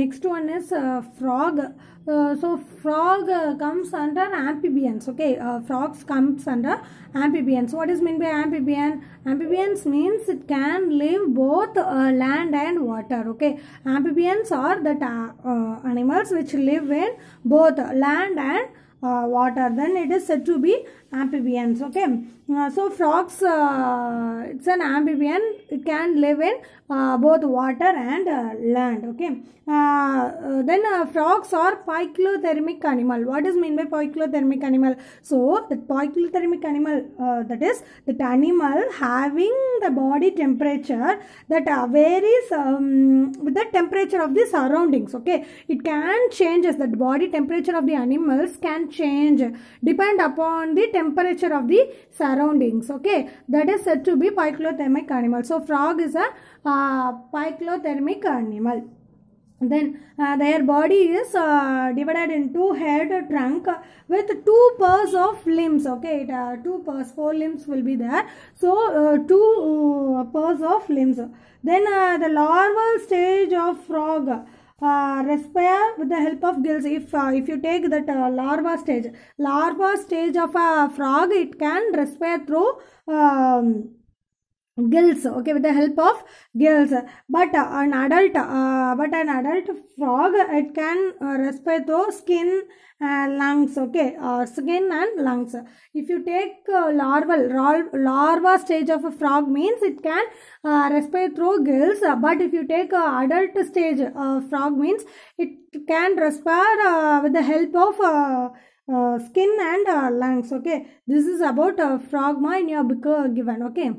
next one is uh, frog uh, so frog comes under amphibians okay uh, frogs comes under amphibians what is meant by amphibian amphibians means it can live both land and water okay amphibians are the animals which live in both land and uh, water then it is said to be amphibians okay uh, so frogs uh, it's an amphibian it can live in uh, both water and uh, land okay uh, then frogs are poikilothermic animal what is mean by poikilothermic animal so the poikilothermic animal that is that animal having the body temperature that varies um, with the temperature of the surroundings okay it can change. As that body temperature of the animals can change depend upon the temperature of the surroundings okay that is said to be pyclothermic animal so frog is a uh, animal then uh, their body is uh, divided into head trunk with two pairs of limbs okay it, uh, two pairs four limbs will be there so uh, two uh, pairs of limbs then uh, the larval stage of frog respire with the help of gills if if you take that larva stage larva stage of a frog it can respire through um, gills okay with the help of gills but uh, an adult uh, but an adult frog it can uh, respire through skin and lungs okay uh, skin and lungs if you take uh, larval larva stage of a frog means it can uh, respire through gills but if you take adult stage frog means it can respire with the help of skin and lungs okay this is about frog frogma in your book given okay